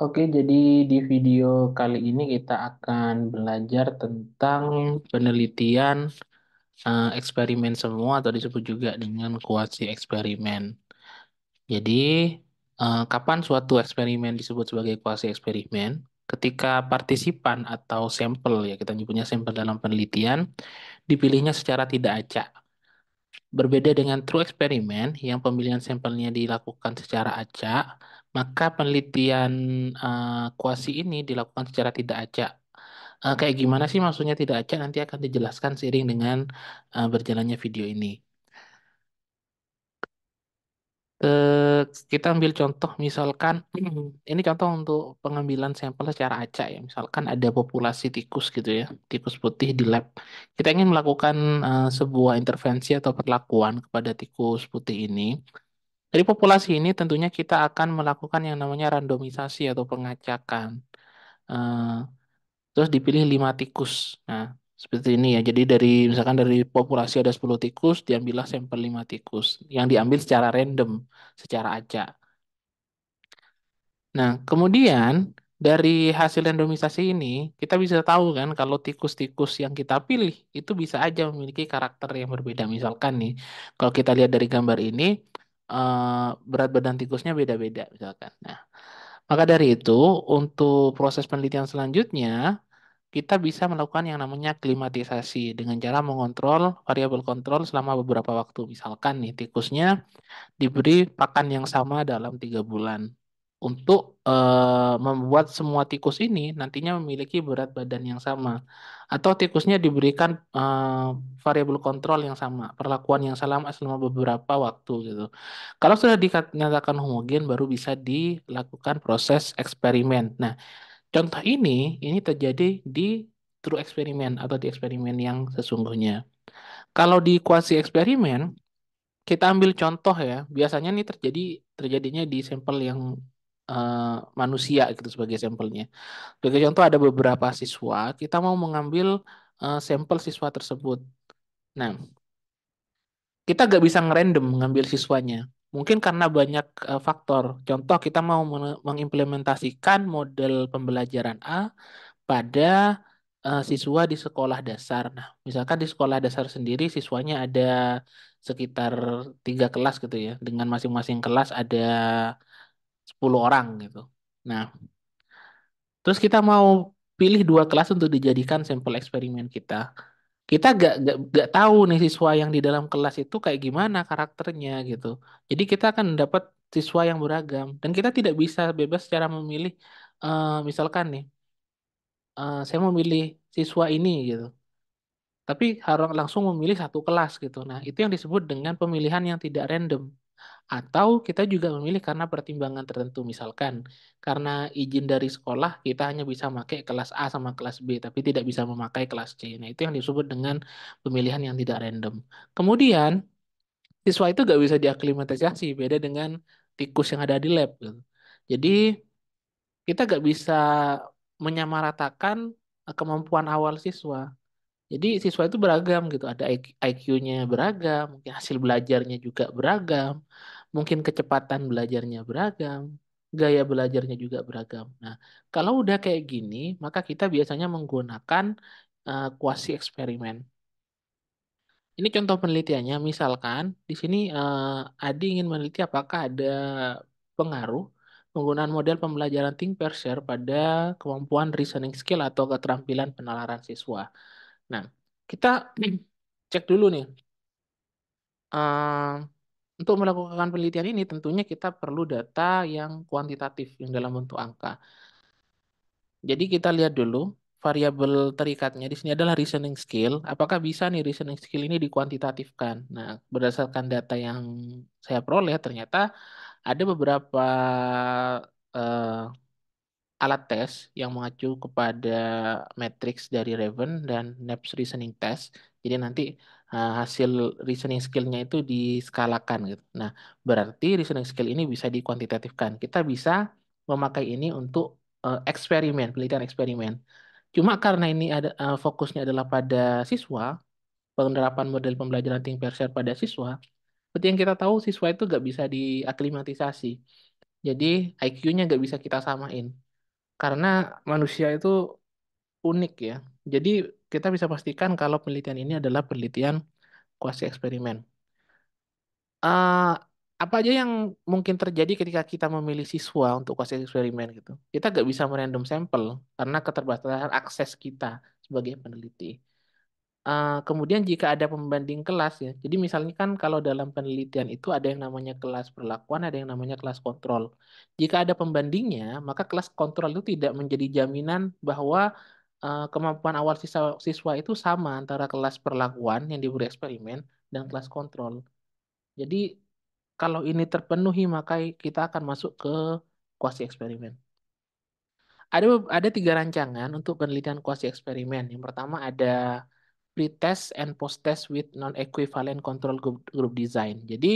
Oke, jadi di video kali ini kita akan belajar tentang penelitian uh, eksperimen semua atau disebut juga dengan kuasi eksperimen. Jadi, uh, kapan suatu eksperimen disebut sebagai kuasi eksperimen? Ketika partisipan atau sampel, ya kita nyebutnya sampel dalam penelitian, dipilihnya secara tidak acak. Berbeda dengan true eksperimen yang pemilihan sampelnya dilakukan secara acak, maka penelitian uh, kuasi ini dilakukan secara tidak acak. Uh, kayak gimana sih maksudnya tidak acak nanti akan dijelaskan seiring dengan uh, berjalannya video ini. kita ambil contoh misalkan ini contoh untuk pengambilan sampel secara acak ya misalkan ada populasi tikus gitu ya tikus putih di lab kita ingin melakukan uh, sebuah intervensi atau perlakuan kepada tikus putih ini dari populasi ini tentunya kita akan melakukan yang namanya randomisasi atau pengacakan. Eh, terus dipilih lima tikus. Nah, seperti ini ya. Jadi dari misalkan dari populasi ada 10 tikus, diambillah sampel 5 tikus yang diambil secara random, secara acak. Nah, kemudian dari hasil randomisasi ini, kita bisa tahu kan kalau tikus-tikus yang kita pilih itu bisa aja memiliki karakter yang berbeda. Misalkan nih, kalau kita lihat dari gambar ini, Eh, berat badan tikusnya beda-beda misalkan. Nah, maka dari itu untuk proses penelitian selanjutnya kita bisa melakukan yang namanya klimatisasi dengan cara mengontrol variabel kontrol selama beberapa waktu. Misalkan nih tikusnya diberi pakan yang sama dalam tiga bulan untuk uh, membuat semua tikus ini nantinya memiliki berat badan yang sama atau tikusnya diberikan uh, eh, variabel kontrol yang sama, perlakuan yang sama selama beberapa waktu gitu. Kalau sudah dinyatakan homogen baru bisa dilakukan proses eksperimen. Nah, contoh ini ini terjadi di true eksperimen atau di eksperimen yang sesungguhnya. Kalau di kuasi eksperimen kita ambil contoh ya, biasanya ini terjadi terjadinya di sampel yang Eh, manusia gitu sebagai sampelnya. Sebagai contoh ada beberapa siswa kita mau mengambil uh, sampel siswa tersebut. Nah, kita nggak bisa ngerandom mengambil siswanya. Mungkin karena banyak uh, faktor. Contoh kita mau mengimplementasikan model pembelajaran A pada uh, siswa di sekolah dasar. Nah, misalkan di sekolah dasar sendiri siswanya ada sekitar tiga kelas gitu ya. Dengan masing-masing kelas ada 10 orang gitu. Nah, terus kita mau pilih dua kelas untuk dijadikan sampel eksperimen kita. Kita gak, gak, gak tahu nih siswa yang di dalam kelas itu kayak gimana karakternya gitu. Jadi kita akan dapat siswa yang beragam. Dan kita tidak bisa bebas secara memilih, uh, misalkan nih, uh, saya memilih siswa ini gitu. Tapi harus langsung memilih satu kelas gitu. Nah itu yang disebut dengan pemilihan yang tidak random atau kita juga memilih karena pertimbangan tertentu misalkan karena izin dari sekolah kita hanya bisa memakai kelas A sama kelas B tapi tidak bisa memakai kelas C nah itu yang disebut dengan pemilihan yang tidak random kemudian siswa itu gak bisa diaklimatisasi beda dengan tikus yang ada di lab gitu. jadi kita gak bisa menyamaratakan kemampuan awal siswa jadi siswa itu beragam gitu, ada IQ-nya beragam, mungkin hasil belajarnya juga beragam, mungkin kecepatan belajarnya beragam, gaya belajarnya juga beragam. Nah, kalau udah kayak gini, maka kita biasanya menggunakan uh, eh, kuasi eksperimen. Ini contoh penelitiannya, misalkan di sini uh, Adi ingin meneliti apakah ada pengaruh penggunaan model pembelajaran think pair share pada kemampuan reasoning skill atau keterampilan penalaran siswa. Nah, kita cek dulu nih. Uh, untuk melakukan penelitian ini tentunya kita perlu data yang kuantitatif, yang dalam bentuk angka. Jadi kita lihat dulu variabel terikatnya di sini adalah reasoning skill. Apakah bisa nih reasoning skill ini dikuantitatifkan? Nah, berdasarkan data yang saya peroleh ternyata ada beberapa uh, alat tes yang mengacu kepada matrix dari Raven dan NAPS reasoning test. Jadi nanti uh, hasil reasoning skill-nya itu diskalakan gitu. Nah, berarti reasoning skill ini bisa dikuantitatifkan. Kita bisa memakai ini untuk uh, eksperimen, penelitian eksperimen. Cuma karena ini ada uh, fokusnya adalah pada siswa, penerapan model pembelajaran think pair pada siswa, seperti yang kita tahu siswa itu nggak bisa diaklimatisasi. Jadi IQ-nya nggak bisa kita samain. Karena manusia itu unik ya. Jadi kita bisa pastikan kalau penelitian ini adalah penelitian kuasi eksperimen. Uh, apa aja yang mungkin terjadi ketika kita memilih siswa untuk kuasi eksperimen gitu? Kita nggak bisa merandom sampel karena keterbatasan akses kita sebagai peneliti. Eh, kemudian jika ada pembanding kelas ya. Jadi misalnya kan kalau dalam penelitian itu ada yang namanya kelas perlakuan, ada yang namanya kelas kontrol. Jika ada pembandingnya, maka kelas kontrol itu tidak menjadi jaminan bahwa eh, kemampuan awal siswa, siswa itu sama antara kelas perlakuan yang diberi eksperimen dan kelas kontrol. Jadi kalau ini terpenuhi maka kita akan masuk ke kuasi eksperimen. Ada ada tiga rancangan untuk penelitian kuasi eksperimen. Yang pertama ada pretest and post-test with non-equivalent control group, group design. Jadi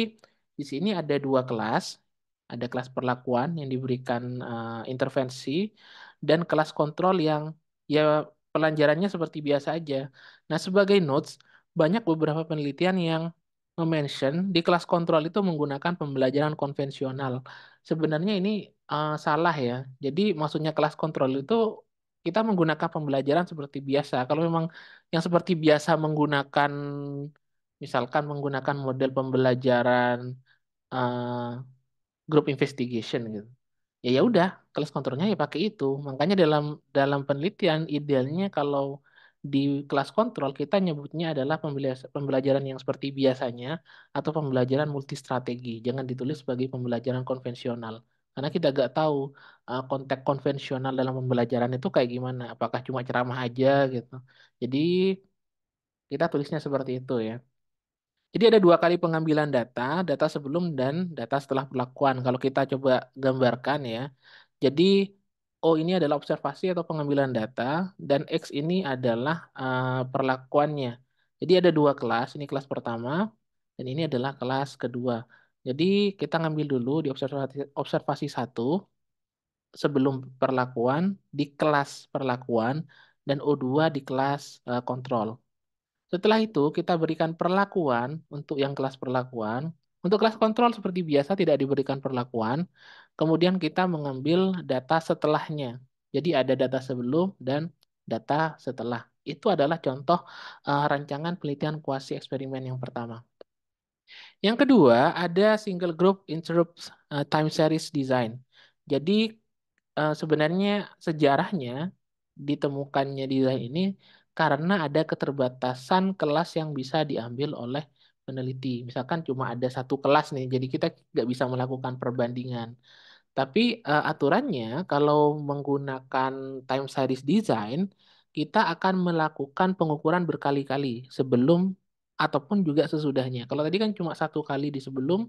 di sini ada dua kelas, ada kelas perlakuan yang diberikan uh, intervensi dan kelas kontrol yang ya pelanjarannya seperti biasa aja. Nah sebagai notes banyak beberapa penelitian yang mention di kelas kontrol itu menggunakan pembelajaran konvensional. Sebenarnya ini uh, salah ya. Jadi maksudnya kelas kontrol itu kita menggunakan pembelajaran seperti biasa. Kalau memang yang seperti biasa menggunakan misalkan menggunakan model pembelajaran uh, group investigation gitu. Ya ya udah, kelas kontrolnya ya pakai itu. Makanya dalam dalam penelitian idealnya kalau di kelas kontrol kita nyebutnya adalah pembelajaran yang seperti biasanya atau pembelajaran multistrategi. Jangan ditulis sebagai pembelajaran konvensional karena kita nggak tahu uh, eh, konteks konvensional dalam pembelajaran itu kayak gimana apakah cuma ceramah aja gitu jadi kita tulisnya seperti itu ya jadi ada dua kali pengambilan data data sebelum dan data setelah perlakuan kalau kita coba gambarkan ya jadi O oh, ini adalah observasi atau pengambilan data dan X ini adalah uh, perlakuannya jadi ada dua kelas ini kelas pertama dan ini adalah kelas kedua jadi kita ngambil dulu di observasi, observasi 1 sebelum perlakuan, di kelas perlakuan, dan O2 di kelas uh, kontrol. Setelah itu kita berikan perlakuan untuk yang kelas perlakuan. Untuk kelas kontrol seperti biasa tidak diberikan perlakuan. Kemudian kita mengambil data setelahnya. Jadi ada data sebelum dan data setelah. Itu adalah contoh uh, rancangan penelitian kuasi eksperimen yang pertama. Yang kedua, ada single group interrupt eh, time series design. Jadi eh, sebenarnya sejarahnya ditemukannya desain ini karena ada keterbatasan kelas yang bisa diambil oleh peneliti. Misalkan cuma ada satu kelas nih, jadi kita nggak bisa melakukan perbandingan. Tapi eh, aturannya kalau menggunakan time series design, kita akan melakukan pengukuran berkali-kali sebelum ataupun juga sesudahnya. Kalau tadi kan cuma satu kali di sebelum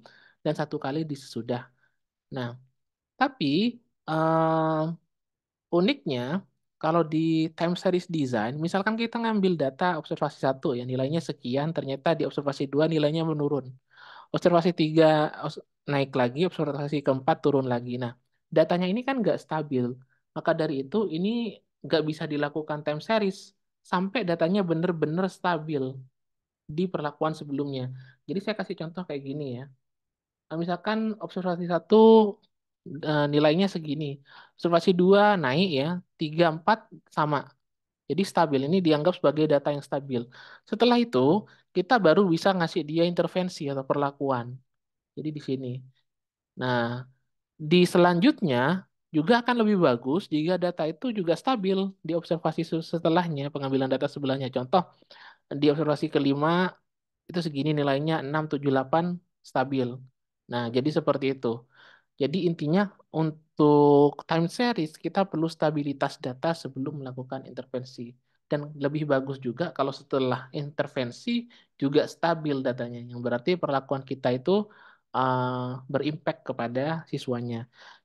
dan satu kali di sesudah. Nah, tapi uh, uniknya kalau di time series design, misalkan kita ngambil data observasi satu ya nilainya sekian, ternyata di observasi dua nilainya menurun. Observasi tiga naik lagi, observasi keempat turun lagi. Nah, datanya ini kan nggak stabil. Maka dari itu ini nggak bisa dilakukan time series sampai datanya benar-benar stabil di perlakuan sebelumnya. Jadi saya kasih contoh kayak gini ya. Nah, misalkan observasi satu eh, nilainya segini, observasi dua naik ya, tiga empat sama. Jadi stabil ini dianggap sebagai data yang stabil. Setelah itu kita baru bisa ngasih dia intervensi atau perlakuan. Jadi di sini. Nah, di selanjutnya juga akan lebih bagus jika data itu juga stabil di observasi setelahnya, pengambilan data sebelahnya. Contoh, di observasi kelima itu segini nilainya 678 stabil. Nah, jadi seperti itu. Jadi intinya untuk time series kita perlu stabilitas data sebelum melakukan intervensi. Dan lebih bagus juga kalau setelah intervensi juga stabil datanya. Yang berarti perlakuan kita itu uh, berimpact kepada siswanya.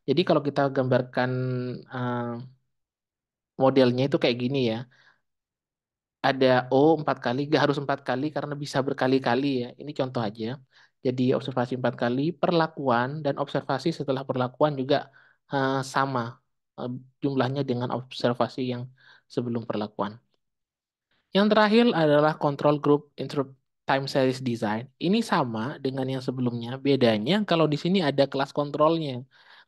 Jadi kalau kita gambarkan uh, modelnya itu kayak gini ya ada O oh, empat kali, gak harus empat kali karena bisa berkali-kali ya. Ini contoh aja. Jadi observasi empat kali, perlakuan dan observasi setelah perlakuan juga uh, sama uh, jumlahnya dengan observasi yang sebelum perlakuan. Yang terakhir adalah control group interrupt time series design. Ini sama dengan yang sebelumnya. Bedanya kalau di sini ada kelas kontrolnya.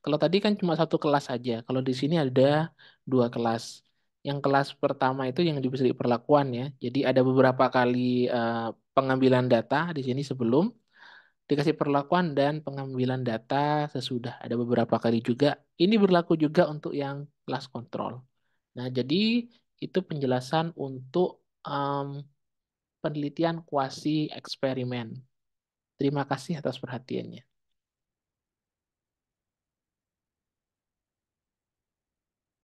Kalau tadi kan cuma satu kelas saja. Kalau di sini ada dua kelas yang kelas pertama itu yang diberi perlakuan ya. Jadi ada beberapa kali uh, pengambilan data di sini sebelum dikasih perlakuan dan pengambilan data sesudah. Ada beberapa kali juga. Ini berlaku juga untuk yang kelas kontrol. Nah, jadi itu penjelasan untuk um, penelitian kuasi eksperimen. Terima kasih atas perhatiannya.